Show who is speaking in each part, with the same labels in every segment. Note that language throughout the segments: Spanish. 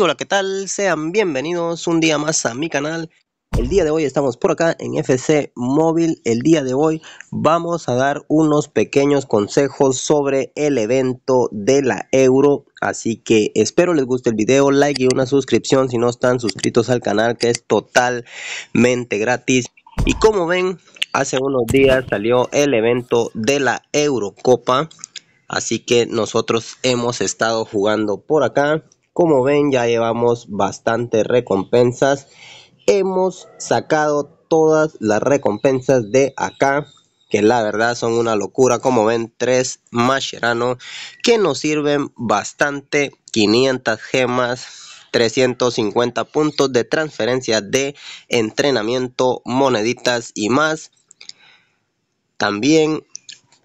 Speaker 1: hola, ¿qué tal? Sean bienvenidos un día más a mi canal. El día de hoy estamos por acá en FC Móvil. El día de hoy vamos a dar unos pequeños consejos sobre el evento de la Euro. Así que espero les guste el video, like y una suscripción si no están suscritos al canal que es totalmente gratis. Y como ven, hace unos días salió el evento de la Eurocopa. Así que nosotros hemos estado jugando por acá. Como ven, ya llevamos bastantes recompensas. Hemos sacado todas las recompensas de acá que la verdad son una locura. Como ven, tres Mascherano que nos sirven bastante. 500 gemas, 350 puntos de transferencia de entrenamiento, moneditas y más. También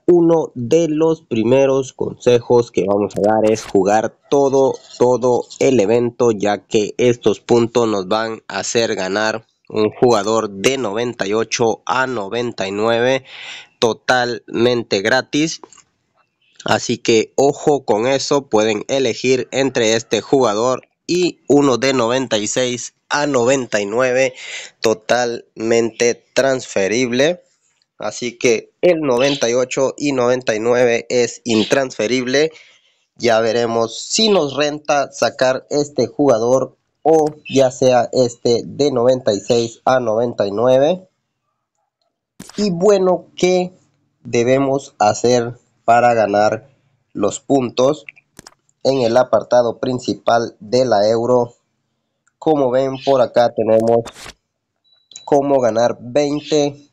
Speaker 1: uno de los primeros consejos que vamos a dar es jugar todo, todo el evento, ya que estos puntos nos van a hacer ganar un jugador de 98 a 99 totalmente gratis. Así que ojo con eso, pueden elegir entre este jugador y uno de 96 a 99 totalmente transferible. Así que el 98 y 99 es intransferible. Ya veremos si nos renta sacar este jugador o ya sea este de 96 a 99. Y bueno, ¿qué debemos hacer para ganar los puntos? En el apartado principal de la euro, como ven por acá tenemos cómo ganar 20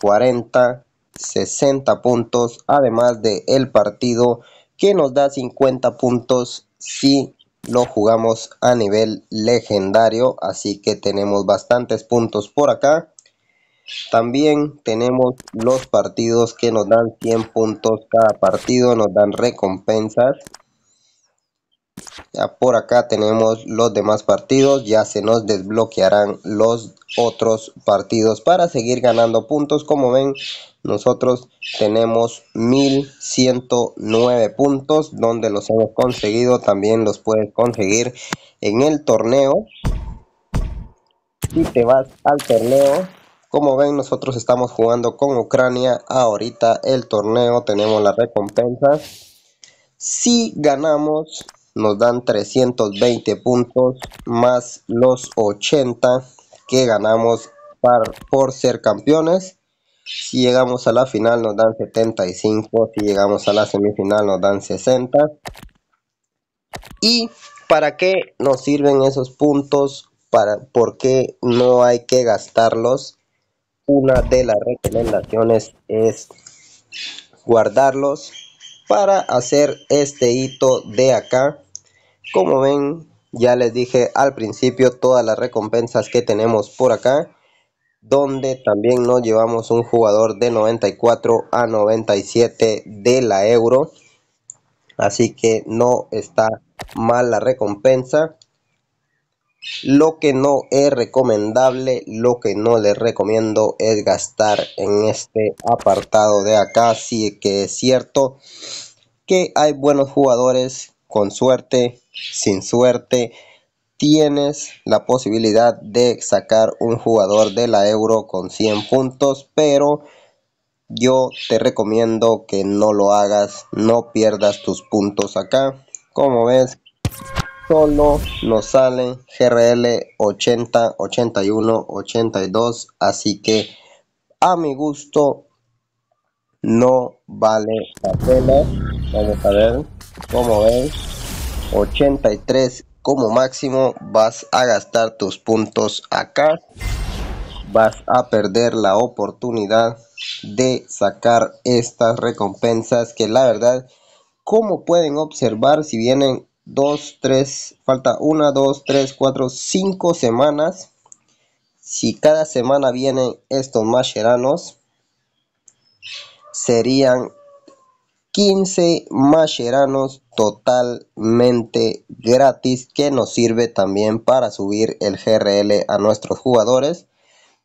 Speaker 1: 40, 60 puntos, además de el partido que nos da 50 puntos si lo jugamos a nivel legendario, así que tenemos bastantes puntos por acá. También tenemos los partidos que nos dan 100 puntos cada partido, nos dan recompensas ya por acá tenemos los demás partidos, ya se nos desbloquearán los otros partidos para seguir ganando puntos. Como ven, nosotros tenemos 1109 puntos donde los hemos conseguido, también los puedes conseguir en el torneo. Si te vas al torneo, como ven, nosotros estamos jugando con Ucrania. Ahorita el torneo tenemos las recompensas. Si ganamos nos dan 320 puntos más los 80 que ganamos por ser campeones. Si llegamos a la final nos dan 75, si llegamos a la semifinal nos dan 60. ¿Y para qué nos sirven esos puntos? Para, ¿Por qué no hay que gastarlos? Una de las recomendaciones es guardarlos para hacer este hito de acá como ven, ya les dije al principio todas las recompensas que tenemos por acá. Donde también nos llevamos un jugador de 94 a 97 de la Euro. Así que no está mal la recompensa. Lo que no es recomendable, lo que no les recomiendo es gastar en este apartado de acá. Así que es cierto que hay buenos jugadores con suerte sin suerte, tienes la posibilidad de sacar un jugador de la euro con 100 puntos, pero yo te recomiendo que no lo hagas, no pierdas tus puntos acá. Como ves, solo nos salen GRL 80, 81, 82, así que a mi gusto no vale la pena. Vamos a ver Como ves. 83 como máximo vas a gastar tus puntos acá vas a perder la oportunidad de sacar estas recompensas que la verdad como pueden observar si vienen 2 3 falta 1 2 3 4 5 semanas si cada semana vienen estos más macheranos serían 15 masheranos totalmente gratis que nos sirve también para subir el GRL a nuestros jugadores.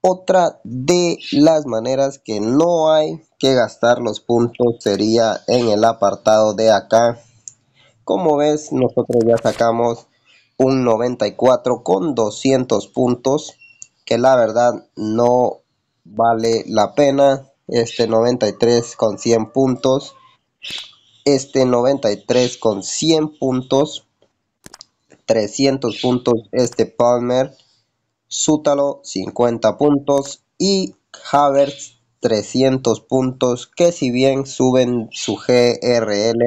Speaker 1: Otra de las maneras que no hay que gastar los puntos sería en el apartado de acá. Como ves, nosotros ya sacamos un 94 con 200 puntos, que la verdad no vale la pena. Este 93 con 100 puntos este 93 con 100 puntos, 300 puntos este Palmer, Sútalo 50 puntos y Havertz 300 puntos que si bien suben su GRL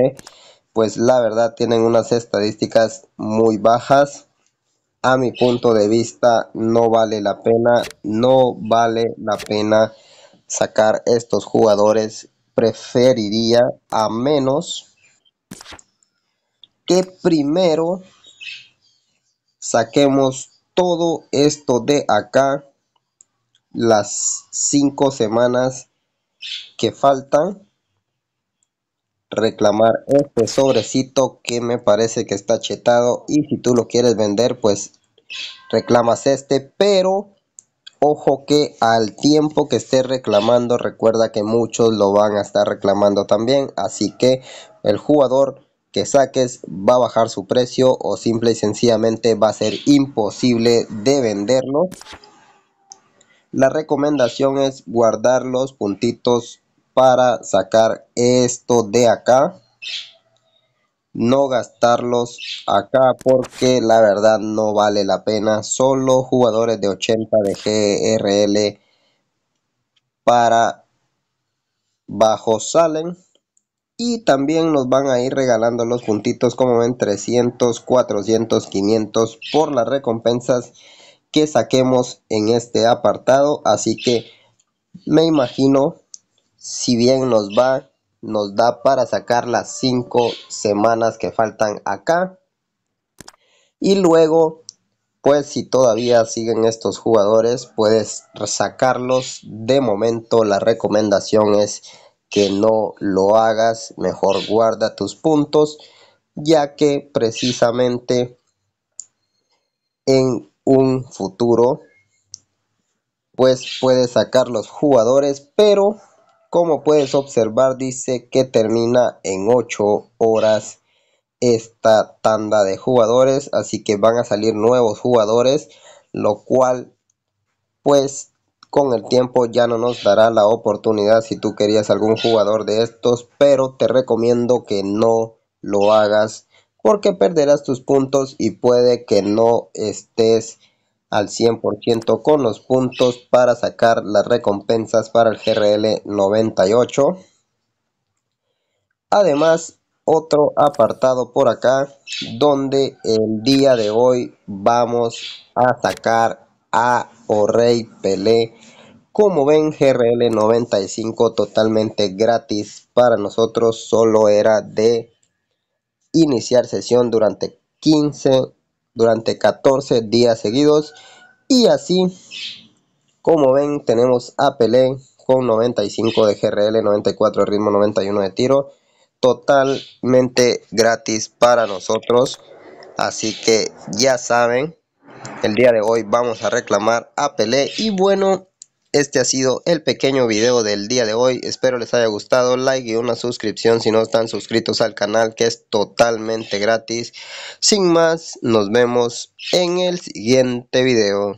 Speaker 1: pues la verdad tienen unas estadísticas muy bajas a mi punto de vista no vale la pena no vale la pena sacar estos jugadores preferiría a menos que primero saquemos todo esto de acá las cinco semanas que faltan reclamar este sobrecito que me parece que está chetado y si tú lo quieres vender pues reclamas este pero Ojo que al tiempo que esté reclamando, recuerda que muchos lo van a estar reclamando también. Así que el jugador que saques va a bajar su precio o simple y sencillamente va a ser imposible de venderlo. La recomendación es guardar los puntitos para sacar esto de acá no gastarlos acá porque la verdad no vale la pena. Solo jugadores de 80 de GRL para bajo salen. Y también nos van a ir regalando los puntitos como ven 300, 400, 500 por las recompensas que saquemos en este apartado. Así que me imagino si bien nos va nos da para sacar las 5 semanas que faltan acá. Y luego, pues si todavía siguen estos jugadores, puedes sacarlos. De momento la recomendación es que no lo hagas, mejor guarda tus puntos, ya que precisamente en un futuro pues puedes sacar los jugadores, pero como puedes observar, dice que termina en 8 horas esta tanda de jugadores, así que van a salir nuevos jugadores, lo cual pues con el tiempo ya no nos dará la oportunidad si tú querías algún jugador de estos, pero te recomiendo que no lo hagas porque perderás tus puntos y puede que no estés al 100% con los puntos para sacar las recompensas para el GRL 98. Además, otro apartado por acá donde el día de hoy vamos a sacar a Orey Pelé. Como ven, GRL 95 totalmente gratis para nosotros, solo era de iniciar sesión durante 15 durante 14 días seguidos. Y así, como ven, tenemos a Pelé con 95 de GRL, 94 de ritmo, 91 de tiro. Totalmente gratis para nosotros. Así que ya saben, el día de hoy vamos a reclamar a Pelé. Y bueno, este ha sido el pequeño video del día de hoy, espero les haya gustado, like y una suscripción si no están suscritos al canal que es totalmente gratis. Sin más, nos vemos en el siguiente video.